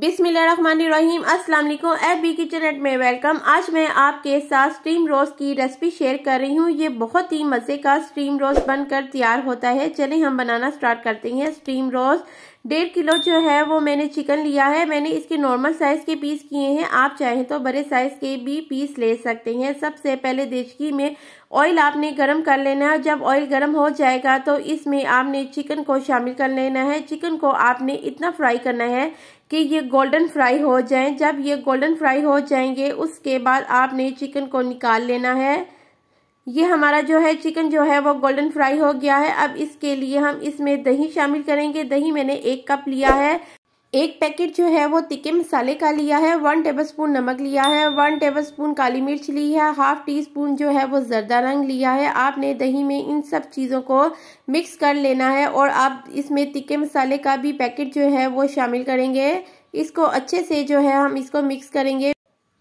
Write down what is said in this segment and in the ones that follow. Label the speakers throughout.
Speaker 1: बिसमीम अस्सलाम F B kitchen eight में वेलकम आज मैं आपके साथ स्टीम रोस्ट की रेसिपी शेयर कर रही हूँ ये बहुत ही मज़े का स्टीम रोस्ट बनकर तैयार होता है चले हम बनाना स्टार्ट करते हैं स्टीम रोस्ट डेढ़ किलो जो है वो मैंने चिकन लिया है मैंने इसके नॉर्मल साइज़ के पीस किए हैं आप चाहें तो बड़े साइज़ के भी पीस ले सकते हैं सबसे पहले देशकी में ऑयल आपने गरम कर लेना है जब ऑयल गरम हो जाएगा तो इसमें आपने चिकन को शामिल कर लेना है चिकन को आपने इतना फ्राई करना है कि ये गोल्डन फ्राई हो जाएं जब ये गोल्डन फ्राई हो जाएंगे उसके बाद आपने चिकन को निकाल लेना है ये हमारा जो है चिकन जो है वो गोल्डन फ्राई हो गया है अब इसके लिए हम इसमें दही शामिल करेंगे दही मैंने एक कप लिया है एक पैकेट जो है वो तिक्के मसाले का लिया है वन टेबलस्पून नमक लिया है वन टेबलस्पून काली मिर्च ली है हाफ टी स्पून जो है वो जरदा रंग लिया है आपने दही में इन सब चीज़ों को मिक्स कर लेना है और आप इसमें तिक्के मसाले का भी पैकेट जो है वो शामिल करेंगे इसको अच्छे से जो है हम इसको मिक्स करेंगे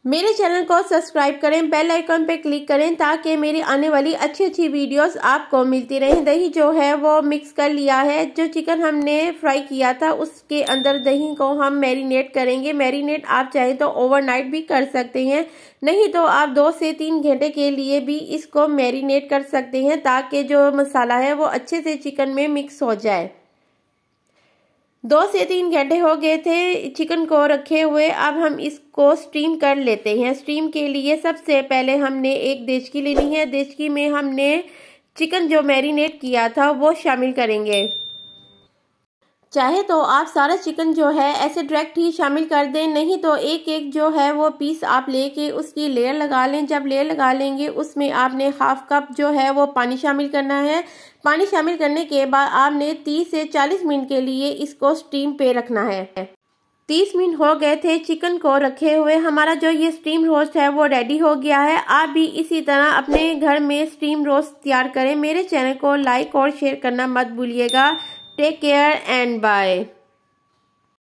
Speaker 1: मेरे चैनल को सब्सक्राइब करें बेल आइकन पर क्लिक करें ताकि मेरी आने वाली अच्छी अच्छी वीडियोस आपको मिलती रहें दही जो है वो मिक्स कर लिया है जो चिकन हमने फ्राई किया था उसके अंदर दही को हम मैरिनेट करेंगे मैरिनेट आप चाहें तो ओवरनाइट भी कर सकते हैं नहीं तो आप दो से तीन घंटे के लिए भी इसको मैरिनेट कर सकते हैं ताकि जो मसाला है वो अच्छे से चिकन में मिक्स हो जाए दो से तीन घंटे हो गए थे चिकन को रखे हुए अब हम इसको स्टीम कर लेते हैं स्टीम के लिए सबसे पहले हमने एक देशकी लेनी है देशकी में हमने चिकन जो मैरिनेट किया था वो शामिल करेंगे चाहे तो आप सारा चिकन जो है ऐसे डायरेक्ट ही शामिल कर दें नहीं तो एक एक जो है वो पीस आप लेके उसकी लेयर लगा लें जब लेयर लगा लेंगे उसमें आपने हाफ कप जो है वो पानी शामिल करना है पानी शामिल करने के बाद आपने 30 से 40 मिनट के लिए इसको स्टीम पे रखना है तीस मिनट हो गए थे चिकन को रखे हुए हमारा जो ये स्टीम रोस्ट है वो रेडी हो गया है आप भी इसी तरह अपने घर में स्टीम रोस्ट तैयार करें मेरे चैनल को लाइक और शेयर करना मत भूलिएगा Take care and bye.